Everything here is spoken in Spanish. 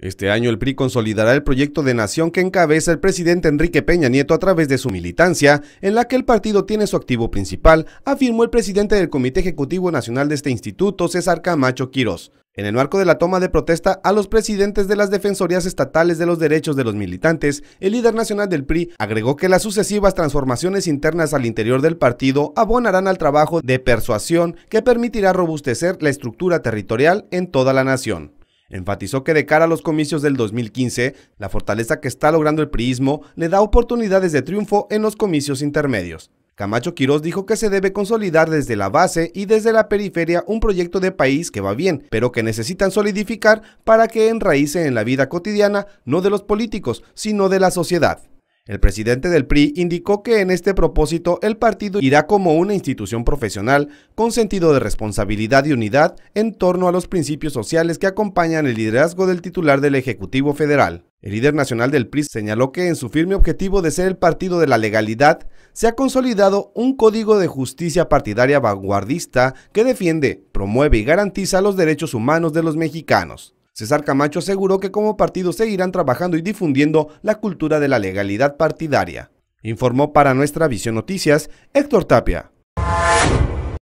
Este año el PRI consolidará el proyecto de nación que encabeza el presidente Enrique Peña Nieto a través de su militancia, en la que el partido tiene su activo principal, afirmó el presidente del Comité Ejecutivo Nacional de este instituto, César Camacho Quirós. En el marco de la toma de protesta a los presidentes de las Defensorías Estatales de los Derechos de los Militantes, el líder nacional del PRI agregó que las sucesivas transformaciones internas al interior del partido abonarán al trabajo de persuasión que permitirá robustecer la estructura territorial en toda la nación. Enfatizó que de cara a los comicios del 2015, la fortaleza que está logrando el priismo le da oportunidades de triunfo en los comicios intermedios. Camacho Quirós dijo que se debe consolidar desde la base y desde la periferia un proyecto de país que va bien, pero que necesitan solidificar para que enraíce en la vida cotidiana no de los políticos, sino de la sociedad. El presidente del PRI indicó que en este propósito el partido irá como una institución profesional con sentido de responsabilidad y unidad en torno a los principios sociales que acompañan el liderazgo del titular del Ejecutivo Federal. El líder nacional del PRI señaló que en su firme objetivo de ser el partido de la legalidad, se ha consolidado un código de justicia partidaria vanguardista que defiende, promueve y garantiza los derechos humanos de los mexicanos. César Camacho aseguró que como partido seguirán trabajando y difundiendo la cultura de la legalidad partidaria. Informó para nuestra Visión Noticias Héctor Tapia.